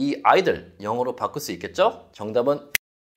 이 아이들 영어로 바꿀 수 있겠죠? 정답은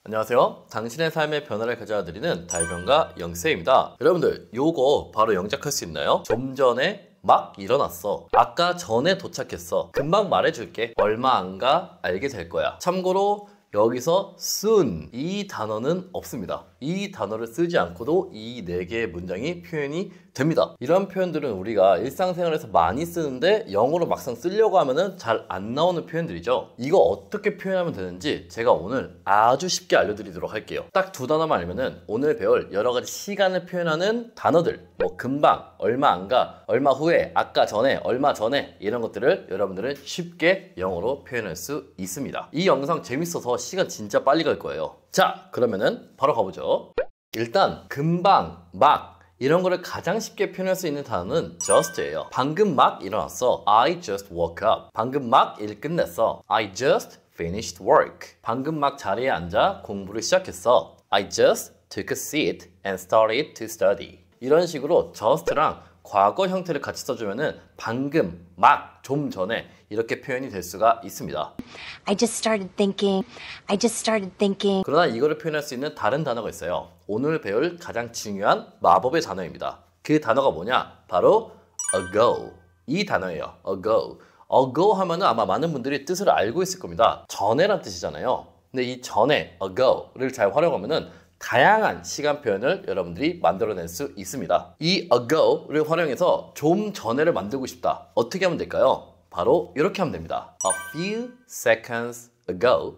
안녕하세요. 당신의 삶의 변화를 가져다 드리는 달변가 영세입니다 여러분들, 요거 바로 영작할 수 있나요? 좀 전에 막 일어났어. 아까 전에 도착했어. 금방 말해줄게. 얼마 안가 알게 될 거야. 참고로 여기서 soon 이 단어는 없습니다. 이 단어를 쓰지 않고도 이 네 개의 문장이 표현이 됩니다. 이런 표현들은 우리가 일상생활에서 많이 쓰는데 영어로 막상 쓰려고 하면잘 안 나오는 표현들이죠. 이거 어떻게 표현하면 되는지 제가 오늘 아주 쉽게 알려드리도록 할게요. 딱 두 단어만 알면 오늘 배울 여러 가지 시간을 표현하는 단어들, 뭐 금방, 얼마 안 가, 얼마 후에, 아까 전에, 얼마 전에 이런 것들을 여러분들은 쉽게 영어로 표현할 수 있습니다. 이 영상 재밌어서 시간 진짜 빨리 갈 거예요. 자 그러면은 바로 가보죠 일단 금방 막 이런 거를 가장 쉽게 표현할 수 있는 단어는 just예요. 방금 막 일어났어. I just woke up. 방금 막 일 끝냈어. I just finished work. 방금 막 자리에 앉아 공부를 시작했어. I just took a seat and started to study. 이런 식으로 just랑 과거 형태를 같이 써주면은 방금, 막, 좀 전에 이렇게 표현이 될 수가 있습니다. I just started thinking. I just started thinking. 그러나 이거를 표현할 수 있는 다른 단어가 있어요. 오늘 배울 가장 중요한 마법의 단어입니다. 그 단어가 뭐냐? 바로 ago. 이 단어예요. ago. ago 하면은 아마 많은 분들이 뜻을 알고 있을 겁니다. 전에란 뜻이잖아요. 근데 이 전에 ago를 잘 활용하면은 다양한 시간 표현을 여러분들이 만들어낼 수 있습니다. 이 ago를 활용해서 좀 전에를 만들고 싶다. 어떻게 하면 될까요? 바로 이렇게 하면 됩니다. A few seconds ago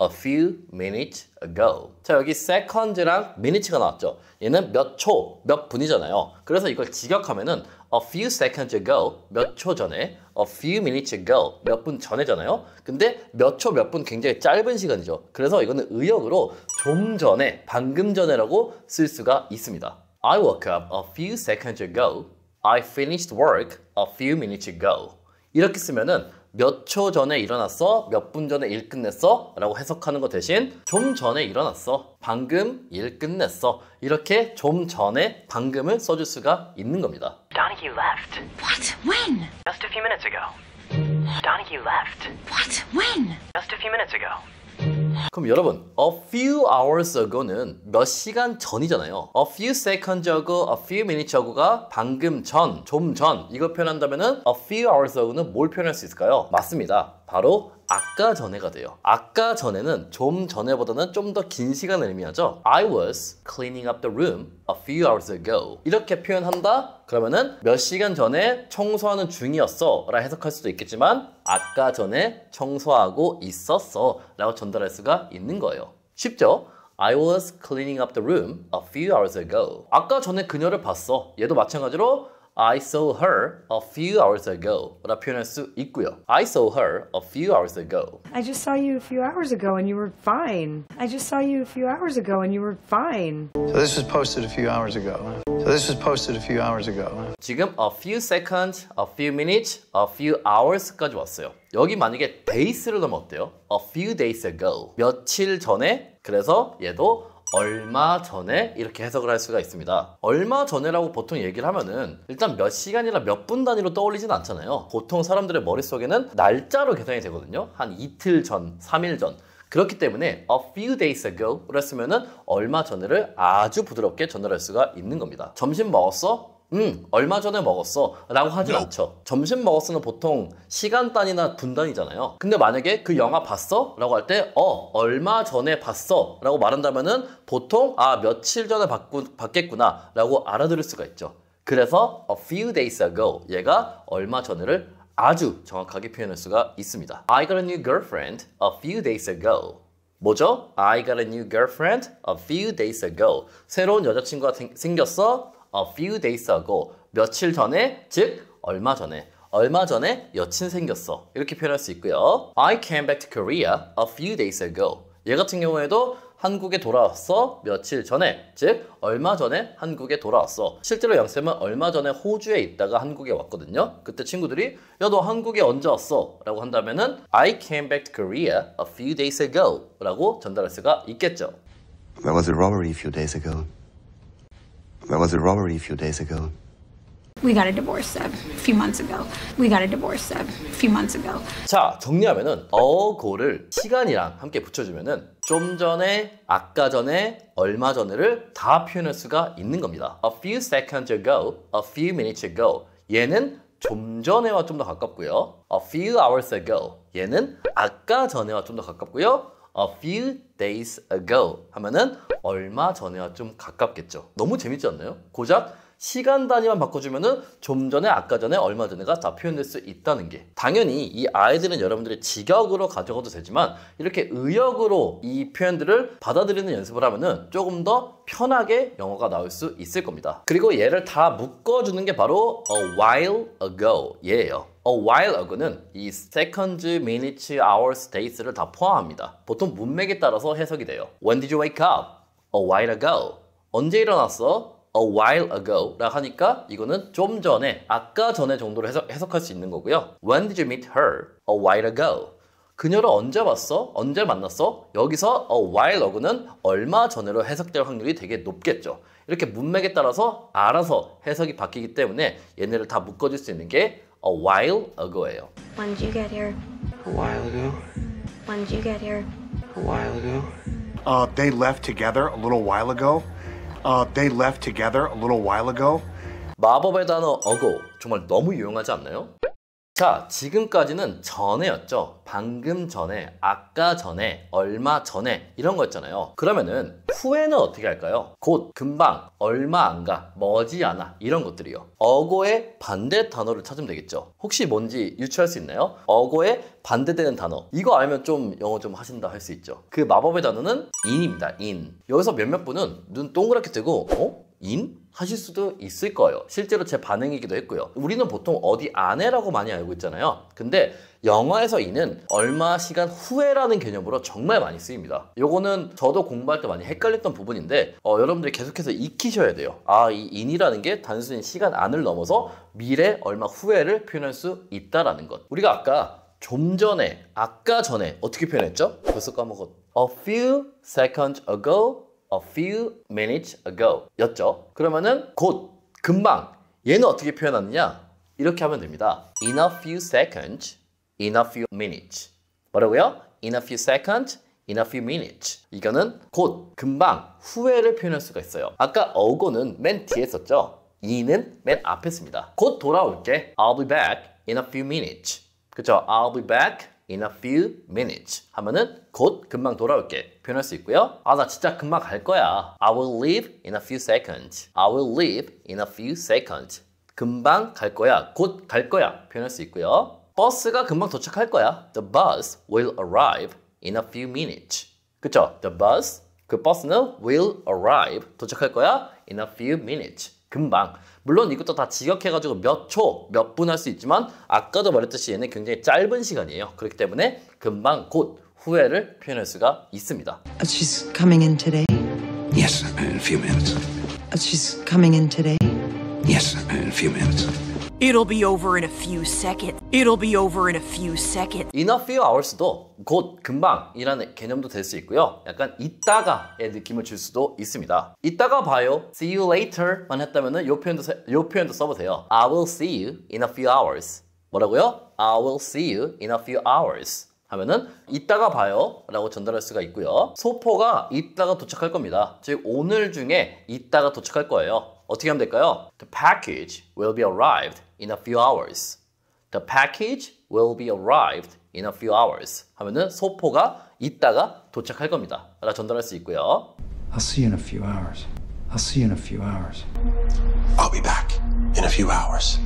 a few minutes ago. 자, 여기 second랑 minutes가 나왔죠. 얘는 몇 초, 몇 분이잖아요. 그래서 이걸 직역하면은 a few seconds ago, 몇 초 전에, a few minutes ago, 몇 분 전에잖아요. 근데 몇 초, 몇 분 굉장히 짧은 시간이죠. 그래서 이거는 의역으로 좀 전에, 방금 전에라고 쓸 수가 있습니다. I woke up a few seconds ago. I finished work a few minutes ago. 이렇게 쓰면은 몇초 전에 일어났어? 몇 분 전에 일 끝냈어? 라고 해석하는 것 대신 좀 전에 일어났어. 방금 일 끝냈어. 이렇게 좀 전에 방금을 써줄 수가 있는 겁니다. Donahue left. What? When? Just a few minutes ago. Donahue left. What? When? Just a few minutes ago. 그럼 여러분 a few hours ago는 몇 시간 전이잖아요. a few seconds ago, a few minutes ago가 방금 전, 좀 전 이거 표현한다면 은 a few hours ago는 뭘 표현할 수 있을까요? 맞습니다. 바로 아까 전에가 돼요. 아까 전에는 좀 전에보다는 좀 더 긴 시간을 의미하죠. I was cleaning up the room a few hours ago. 이렇게 표현한다 그러면은 몇 시간 전에 청소하는 중이었어 라 해석할 수도 있겠지만 아까 전에 청소하고 있었어 라고 전달할 수가 있는 거예요. 쉽죠? I was cleaning up the room a few hours ago. 아까 전에 그녀를 봤어. 얘도 마찬가지로 I saw her a few hours ago. 표현할 수 있고요. I saw her a few hours ago. I just saw you a few hours ago and you were fine. I just saw you a few hours ago and you were fine. So this was posted a few hours ago. So this was posted a few hours ago. 지금 a few seconds, a few minutes, a few hours까지 왔어요. 여기 만약에 days를 넣으면 어때요? A few days ago. 며칠 전에 그래서 얘도 얼마 전에 이렇게 해석을 할 수가 있습니다. 얼마 전에라고 보통 얘기를 하면은 일단 몇 시간이나 몇 분 단위로 떠올리진 않잖아요. 보통 사람들의 머릿속에는 날짜로 계산이 되거든요. 한 이틀 전, 3일 전. 그렇기 때문에 a few days ago를 쓰면은 얼마 전에를 아주 부드럽게 전달할 수가 있는 겁니다. 점심 먹었어? 음, 얼마 전에 먹었어 라고 하진 no. 않죠 점심 먹었으면 보통 시간 단위나 분단이잖아요 근데 만약에 그 영화 봤어? 라고 할 때 어, 얼마 전에 봤어 라고 말한다면은 보통 아, 며칠 전에 봤구, 봤겠구나 라고 알아들을 수가 있죠 그래서 a few days ago 얘가 얼마 전에를 아주 정확하게 표현할 수가 있습니다 I got a new girlfriend a few days ago 뭐죠? I got a new girlfriend a few days ago 새로운 여자친구가 생, 생겼어 a few days ago. 며칠 전에, 즉 얼마 전에. 얼마 전에 여친 생겼어. 이렇게 표현할 수 있고요. I came back to Korea a few days ago. 얘 같은 경우에도 한국에 돌아왔어 며칠 전에 즉 얼마 전에 한국에 돌아왔어 실제로 양쌤은 얼마 전에 호주에 있다가 한국에 왔거든요 그때 친구들이 야너 한국에 언제 왔어? 라고 한다면은 I came back to Korea a few days ago 라고 전달할 수가 있겠죠 There was a robbery a few days ago Where was the robbery a few days ago? We got a divorce a few months ago. We got a divorce a few months ago. 자, 정리하면은 어고를 시간이랑 함께 붙여주면은 좀 전에, 아까 전에, 얼마 전에를 다 표현할 수가 있는 겁니다. A few seconds ago, a few minutes ago. 얘는 좀 전에와 좀 더 가깝고요. A few hours ago. 얘는 아까 전에와 좀 더 가깝고요. a few days ago 하면은 얼마 전에와 좀 가깝겠죠. 너무 재밌지 않나요? 고작 시간 단위만 바꿔주면은 좀 전에 아까 전에 얼마 전에가 다 표현될 수 있다는 게 당연히 이 아이들은 여러분들의 직역으로 가져가도 되지만 이렇게 의역으로 이 표현들을 받아들이는 연습을 하면은 조금 더 편하게 영어가 나올 수 있을 겁니다. 그리고 얘를 다 묶어주는 게 바로 a while ago 얘예요. A while ago는 이 seconds, minutes, hours, days를 다 포함합니다. 보통 문맥에 따라서 해석이 돼요. When did you wake up? A while ago. 언제 일어났어? a while ago 라 하니까 이거는 좀 전에, 아까 전에 정도로 해석, 해석할 수 있는 거고요. When did you meet her? A while ago. 그녀를 언제 봤어? 언제 만났어? 여기서 a while ago는 얼마 전으로 해석될 확률이 되게 높겠죠. 이렇게 문맥에 따라서 알아서 해석이 바뀌기 때문에 얘네를 다 묶어줄 수 있는 게 a while ago예요. When did you get here? A while ago. When did you get here? A while ago. Uh, they left together a little while ago. Uh, they left together a little while ago. 마법의 단어 어고 정말 너무 유용하지 않나요? 자, 지금까지는 전에였죠. 방금 전에, 아까 전에, 얼마 전에 이런 거였잖아요. 그러면은 후에는 어떻게 할까요? 곧, 금방, 얼마 안 가, 머지않아 이런 것들이요. 어고의 반대 단어를 찾으면 되겠죠. 혹시 뭔지 유추할 수 있나요? 어고의 반대되는 단어. 이거 알면 좀 영어 좀 하신다 할 수 있죠. 그 마법의 단어는 in입니다. in. 여기서 몇몇 분은 눈 동그랗게 뜨고 어? 인? 하실 수도 있을 거예요. 실제로 제 반응이기도 했고요. 우리는 보통 어디 안에라고 많이 알고 있잖아요. 근데 영화에서 이는 얼마 시간 후에라는 개념으로 정말 많이 쓰입니다. 요거는 저도 공부할 때 많이 헷갈렸던 부분인데 어, 여러분들이 계속해서 익히셔야 돼요. 아, 이인이라는게 단순히 시간 안을 넘어서 미래 얼마 후에를 표현할 수 있다라는 것. 우리가 아까 좀 전에, 아까 전에 어떻게 표현했죠? 벌써 까먹었... A few seconds ago, a few minutes ago 였죠. 그러면은 곧, 금방 얘는 어떻게 표현하느냐? 이렇게 하면 됩니다. in a few seconds, in a few minutes 뭐라고요? in a few seconds, in a few minutes 이거는 곧, 금방, 후에를 표현할 수가 있어요. 아까 어고는 맨 뒤에 썼죠? 이는 맨 앞에 있습니다. 곧 돌아올게. I'll be back in a few minutes. 그쵸? I'll be back in a few minutes 하면은 곧 금방 돌아올게 표현할 수 있고요. 아 나 진짜 금방 갈 거야. I will leave in a few seconds. I will leave in a few seconds. 금방 갈 거야. 곧 갈 거야 표현할 수 있고요. 버스가 금방 도착할 거야. The bus will arrive in a few minutes. 그쵸? The bus 그 버스는 will arrive 도착할 거야 in a few minutes. 금방 물론 이것도 다 지각해가지고 몇 초, 몇 분 할 수 있지만 아까도 말했듯이 얘는 굉장히 짧은 시간이에요. 그렇기 때문에 금방 곧 후회를 표현할 수가 있습니다. She's coming in today. Yes, in a few minutes. She's coming in today. Yes, in a few minutes. It'll be over in a few seconds. It'll be over in a few seconds. In a few hours도 곧 금방이라는 개념도 될 수 있고요. 약간 이따가의 느낌을 줄 수도 있습니다. 이따가 봐요. See you later만 했다면은 요 표현도 요 표현도 써보세요. I will see you in a few hours. 뭐라고요? I will see you in a few hours. 하면은 이따가 봐요 라고 전달할 수가 있고요 소포가 이따가 도착할 겁니다 즉 오늘 중에 이따가 도착할 거예요 어떻게 하면 될까요? The package will be arrived in a few hours. The package will be arrived in a few hours. 하면은 소포가 이따가 도착할 겁니다. 라 전달할 수 있고요. I'll see you in a few hours. I'll see you in a few hours. I'll be back in a few hours.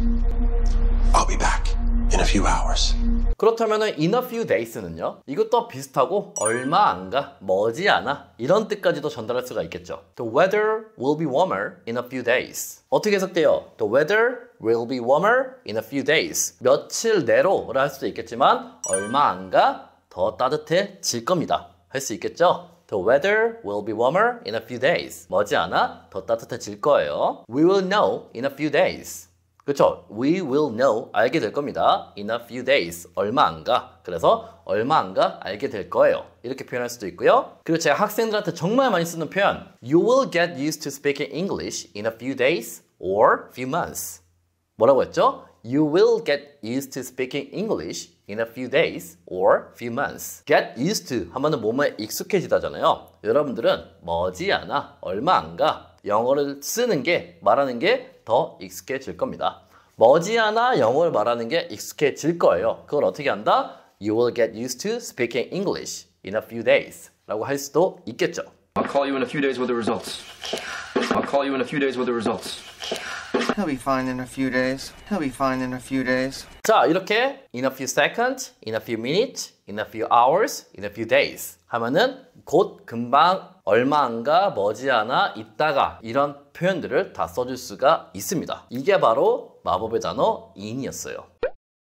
I'll be back in a few hours. 그렇다면 in a few days는요 이것도 비슷하고 얼마 안가 머지않아 이런 뜻까지도 전달할 수가 있겠죠 The weather will be warmer in a few days 어떻게 해석돼요? The weather will be warmer in a few days 며칠 내로 라할 수도 있겠지만 얼마 안가 더 따뜻해질 겁니다 할 수 있겠죠? The weather will be warmer in a few days. 머지않아 더 따뜻해질 거예요. We will know in a few days. 그렇죠? We will know 알게 될 겁니다. In a few days 얼마 안가. 그래서 얼마 안가 알게 될 거예요. 이렇게 표현할 수도 있고요. 그리고 제가 학생들한테 정말 많이 쓰는 표현 You will get used to speaking English in a few days or few months. 뭐라고 했죠? You will get used to speaking English in a few days or few months. get used to 하면은 몸에 익숙해지다잖아요. 여러분들은 머지않아, 얼마 안가 영어를 쓰는 게, 말하는 게 더 익숙해질 겁니다. 머지않아 영어를 말하는 게 익숙해질 거예요. 그걸 어떻게 한다? You will get used to speaking English in a few days 라고 할 수도 있겠죠. I'll call you in a few days with the results. I'll call you in a few days with the results. He'll be fine in a few days. He'll be fine in a few days. 자, 이렇게 in a few seconds, in a few minutes, in a few hours, in a few days 하면은 곧 금방 얼마 안가 머지않아 있다가 이런 표현들을 다 써줄 수가 있습니다. 이게 바로 마법의 단어 in이었어요.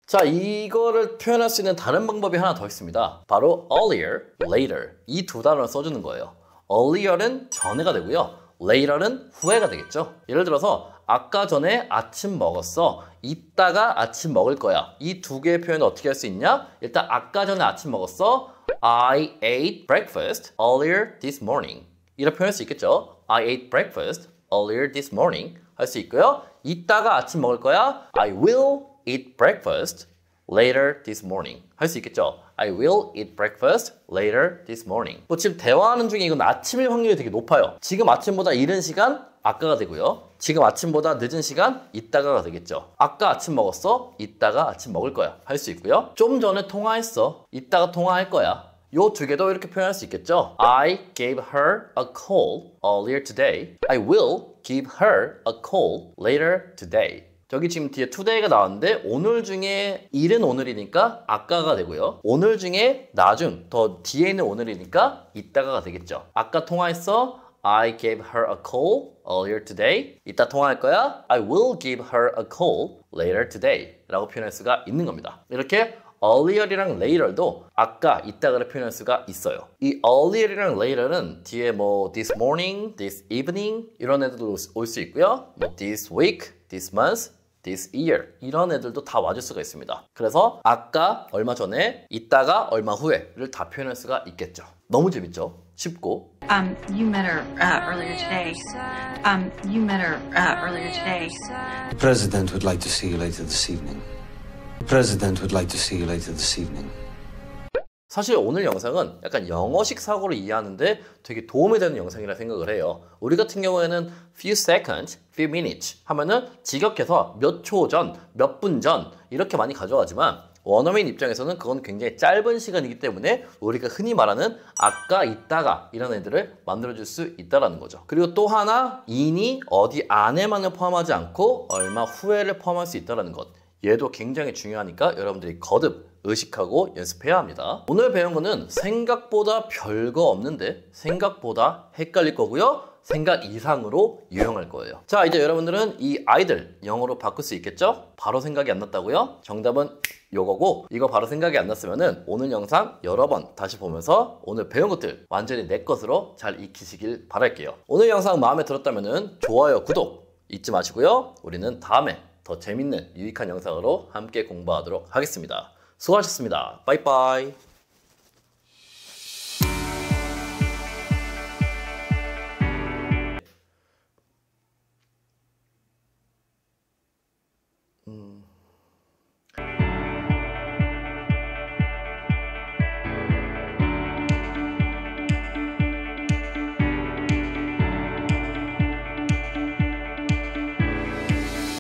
자, 이거를 표현할 수 있는 다른 방법이 하나 더 있습니다. 바로 earlier, later 이 두 단어를 써주는 거예요. earlier는 전에가 되고요. 레이라는 후회가 되겠죠. 예를 들어서 아까 전에 아침 먹었어. 이따가 아침 먹을 거야. 이 두 개의 표현을 어떻게 할 수 있냐? 일단 아까 전에 아침 먹었어. I ate breakfast earlier this morning. 이렇게 표현할 수 있겠죠. I ate breakfast earlier this morning. 할 수 있고요. 이따가 아침 먹을 거야. I will eat breakfast later this morning. 할 수 있겠죠. I will eat breakfast later this morning. 뭐 지금 대화하는 중에 이건 아침일 확률이 되게 높아요. 지금 아침보다 이른 시간 아까가 되고요. 지금 아침보다 늦은 시간 이따가가 되겠죠. 아까 아침 먹었어? 이따가 아침 먹을 거야. 할 수 있고요. 좀 전에 통화했어. 이따가 통화할 거야. 요두 개도 이렇게 표현할 수 있겠죠? I gave her a call earlier today. I will give her a call later today. 저기 지금 뒤에 투데이가 나왔는데 오늘 중에 일은 오늘이니까 아까가 되고요. 오늘 중에 나중, 더 뒤에 있는 오늘이니까 이따가가 되겠죠. 아까 통화했어. I gave her a call earlier today. 이따 통화할 거야. I will give her a call later today. 라고 표현할 수가 있는 겁니다. 이렇게 earlier이랑 later도 아까 이따가를 표현할 수가 있어요. 이 earlier이랑 later는 뒤에 뭐 this morning, this evening 이런 애들도 올 수 있고요. 뭐 this week, this month this year 이런 애들도 다 와줄 수가 있습니다. 그래서 아까 얼마 전에 이따가 얼마 후에를 다 표현할 수가 있겠죠. 너무 재밌죠? 쉽고. Um, you met her uh, earlier today. Um, you met her uh, earlier today. The president would like to see you later this evening. The president would like to see you later this evening. 사실 오늘 영상은 약간 영어식 사고를 이해하는데 되게 도움이 되는 영상이라 생각을 해요. 우리 같은 경우에는 few seconds, few minutes 하면은 직역해서 몇 초 전, 몇 분 전 이렇게 많이 가져가지만 원어민 입장에서는 그건 굉장히 짧은 시간이기 때문에 우리가 흔히 말하는 아까 있다가 이런 애들을 만들어줄 수있다는 거죠. 그리고 또 하나 인이 어디 안에만을 포함하지 않고 얼마 후에를 포함할 수있다는 것. 얘도 굉장히 중요하니까 여러분들이 거듭 의식하고 연습해야 합니다. 오늘 배운 거는 생각보다 별거 없는데 생각보다 헷갈릴 거고요. 생각 이상으로 유용할 거예요. 자, 이제 여러분들은 이 아이들 영어로 바꿀 수 있겠죠? 바로 생각이 안 났다고요? 정답은 요거고 이거 바로 생각이 안 났으면은 오늘 영상 여러 번 다시 보면서 오늘 배운 것들 완전히 내 것으로 잘 익히시길 바랄게요. 오늘 영상 마음에 들었다면은 좋아요, 구독 잊지 마시고요. 우리는 다음에 더 재밌는 유익한 영상으로 함께 공부하도록 하겠습니다. 수고하셨습니다. 빠이빠이.